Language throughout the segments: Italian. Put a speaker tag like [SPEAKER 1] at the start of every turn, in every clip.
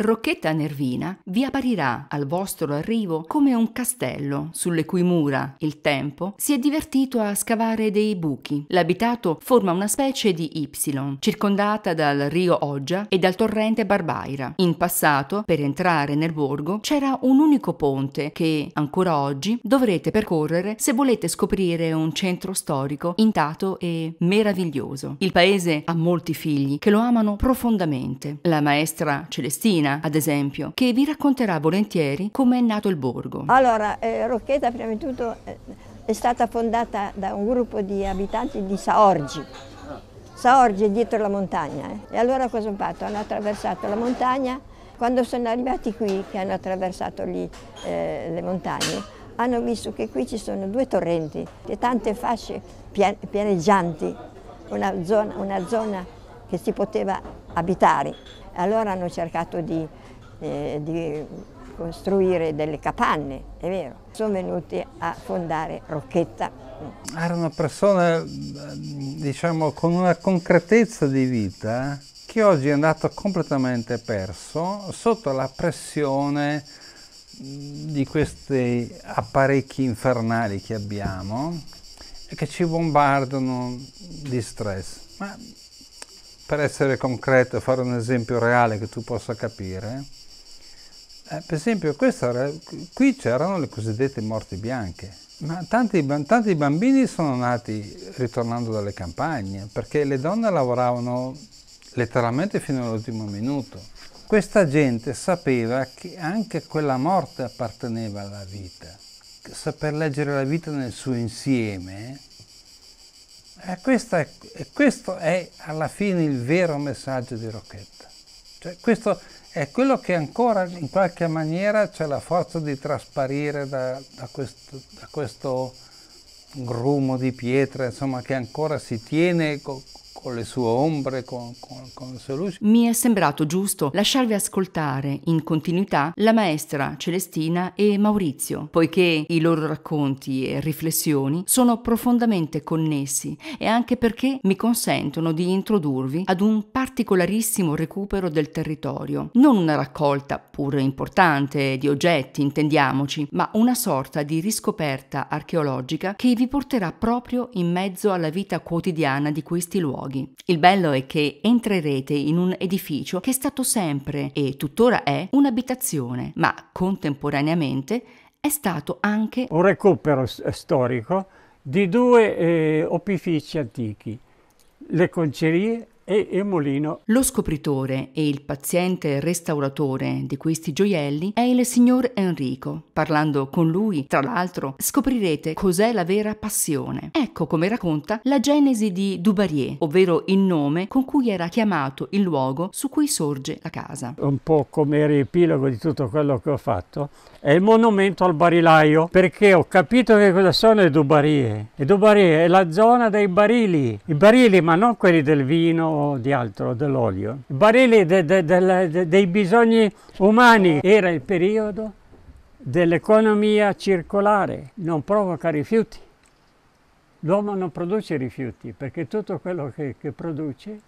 [SPEAKER 1] Rocchetta Nervina vi apparirà al vostro arrivo come un castello sulle cui mura il tempo si è divertito a scavare dei buchi. L'abitato forma una specie di Y, circondata dal rio Oggia e dal torrente Barbaira. In passato, per entrare nel borgo, c'era un unico ponte che ancora oggi dovrete percorrere se volete scoprire un centro storico intatto e meraviglioso. Il paese ha molti figli che lo amano profondamente. La maestra Celestina Marina, ad esempio, che vi racconterà volentieri come è nato il borgo.
[SPEAKER 2] Allora, eh, Rocchetta prima di tutto eh, è stata fondata da un gruppo di abitanti di Saorgi. Saorgi è dietro la montagna. Eh. E allora cosa hanno fatto? Hanno attraversato la montagna. Quando sono arrivati qui, che hanno attraversato lì eh, le montagne, hanno visto che qui ci sono due torrenti e tante fasce pianeggianti, una zona, una zona che si poteva abitare. Allora hanno cercato di, eh, di costruire delle capanne, è vero. Sono venuti a fondare Rocchetta.
[SPEAKER 3] Era una persona, diciamo, con una concretezza di vita che oggi è andato completamente perso sotto la pressione di questi apparecchi infernali che abbiamo e che ci bombardano di stress. Ma per essere concreto e fare un esempio reale che tu possa capire, eh, per esempio era, qui c'erano le cosiddette morti bianche, ma tanti, tanti bambini sono nati ritornando dalle campagne, perché le donne lavoravano letteralmente fino all'ultimo minuto. Questa gente sapeva che anche quella morte apparteneva alla vita. Saper leggere la vita nel suo insieme eh, questo, è, questo è alla fine il vero messaggio di Rocchetta. Cioè, questo è quello che ancora in qualche maniera c'è la forza di trasparire da, da, questo, da questo, grumo di pietra insomma, che ancora si tiene co con le sue ombre, con, con,
[SPEAKER 1] con le sue luci. Mi è sembrato giusto lasciarvi ascoltare in continuità la maestra Celestina e Maurizio, poiché i loro racconti e riflessioni sono profondamente connessi e anche perché mi consentono di introdurvi ad un particolarissimo recupero del territorio, non una raccolta pur importante di oggetti, intendiamoci, ma una sorta di riscoperta archeologica che vi porterà proprio in mezzo alla vita quotidiana di questi luoghi luoghi. Il bello è che entrerete in un edificio che è stato sempre e tuttora è un'abitazione, ma contemporaneamente è stato anche un recupero eh,
[SPEAKER 4] storico di due eh, opifici antichi, le concerie
[SPEAKER 1] e il mulino. Lo scopritore e il paziente restauratore di questi gioielli è il signor Enrico. Parlando con lui, tra l'altro, scoprirete cos'è la vera passione. Ecco come racconta la genesi di Dubarier, ovvero il nome con cui era chiamato il luogo su cui sorge la casa.
[SPEAKER 4] Un po' come riepilogo di tutto quello che ho fatto, è il monumento al barilaio, perché ho capito che cosa sono le Dubarie. Le Dubarie è la zona dei barili, i barili ma non quelli del vino di altro, dell'olio. Barili de, de, de, dei bisogni umani. Era il periodo dell'economia circolare, non provoca rifiuti. L'uomo non produce rifiuti perché tutto quello che, che produce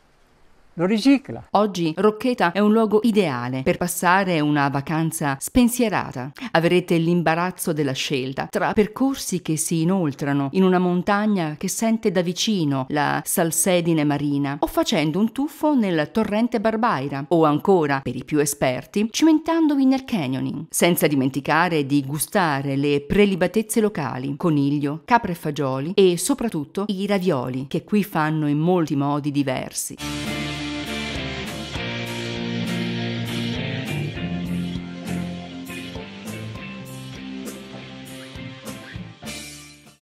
[SPEAKER 1] lo ricicla. Oggi Rocchetta è un luogo ideale per passare una vacanza spensierata. Avrete l'imbarazzo della scelta tra percorsi che si inoltrano in una montagna che sente da vicino la salsedine marina o facendo un tuffo nel torrente Barbaira o ancora, per i più esperti, cimentandovi nel canyoning, senza dimenticare di gustare le prelibatezze locali, coniglio, capre e fagioli e soprattutto i ravioli che qui fanno in molti modi diversi.